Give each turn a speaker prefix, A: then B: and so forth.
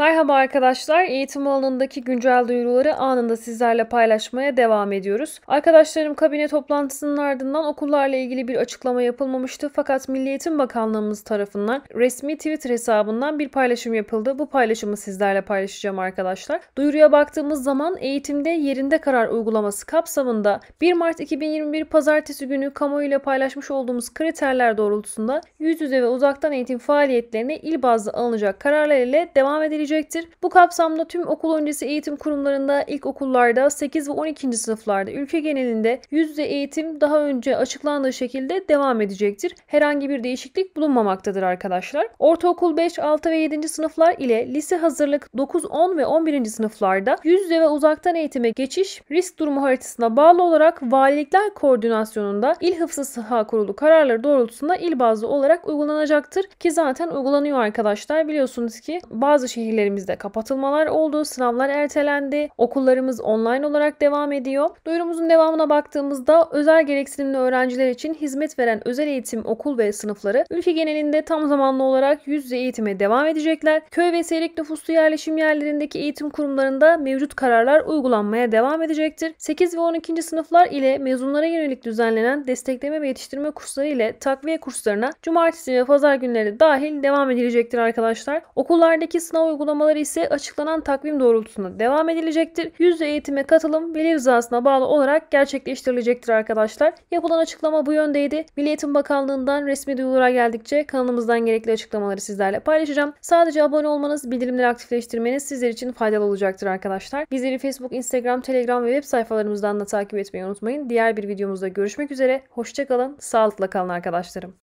A: Merhaba arkadaşlar. Eğitim alanındaki güncel duyuruları anında sizlerle paylaşmaya devam ediyoruz. Arkadaşlarım kabine toplantısının ardından okullarla ilgili bir açıklama yapılmamıştı fakat Milli Eğitim Bakanlığımız tarafından resmi Twitter hesabından bir paylaşım yapıldı. Bu paylaşımı sizlerle paylaşacağım arkadaşlar. Duyuruya baktığımız zaman eğitimde yerinde karar uygulaması kapsamında 1 Mart 2021 pazartesi günü kamuoyuyla paylaşmış olduğumuz kriterler doğrultusunda yüz yüze ve uzaktan eğitim faaliyetlerine il bazlı alınacak kararlar ile devam edilecek sürecektir. Bu kapsamda tüm okul öncesi eğitim kurumlarında ilkokullarda 8 ve 12. sınıflarda ülke genelinde yüzde eğitim daha önce açıklandığı şekilde devam edecektir. Herhangi bir değişiklik bulunmamaktadır arkadaşlar. Ortaokul 5, 6 ve 7. sınıflar ile lise hazırlık 9, 10 ve 11. sınıflarda yüzde ve uzaktan eğitime geçiş risk durumu haritasına bağlı olarak valilikler koordinasyonunda İl Hıfzı Sıha Kurulu kararları doğrultusunda il bazlı olarak uygulanacaktır ki zaten uygulanıyor arkadaşlar. Biliyorsunuz ki bazı şehirler şehirlerimizde kapatılmalar oldu, sınavlar ertelendi, okullarımız online olarak devam ediyor. Duyurumuzun devamına baktığımızda özel gereksinimli öğrenciler için hizmet veren özel eğitim okul ve sınıfları ülke genelinde tam zamanlı olarak yüz yüze eğitime devam edecekler. Köy ve seyrek nüfuslu yerleşim yerlerindeki eğitim kurumlarında mevcut kararlar uygulanmaya devam edecektir. 8 ve 12. sınıflar ile mezunlara yönelik düzenlenen destekleme ve yetiştirme kursları ile takviye kurslarına cumartesi ve pazar günleri dahil devam edilecektir arkadaşlar. Okullardaki sınav uygulamaları uygulamaları ise açıklanan takvim doğrultusunda devam edilecektir. Yüzde eğitime katılım veli rızasına bağlı olarak gerçekleştirilecektir arkadaşlar. Yapılan açıklama bu yöndeydi. Milli Eğitim Bakanlığı'ndan resmi duyulara geldikçe kanalımızdan gerekli açıklamaları sizlerle paylaşacağım. Sadece abone olmanız, bildirimleri aktifleştirmeniz sizler için faydalı olacaktır arkadaşlar. Bizleri Facebook, Instagram, Telegram ve web sayfalarımızdan da takip etmeyi unutmayın. Diğer bir videomuzda görüşmek üzere. Hoşçakalın, sağlıkla kalın arkadaşlarım.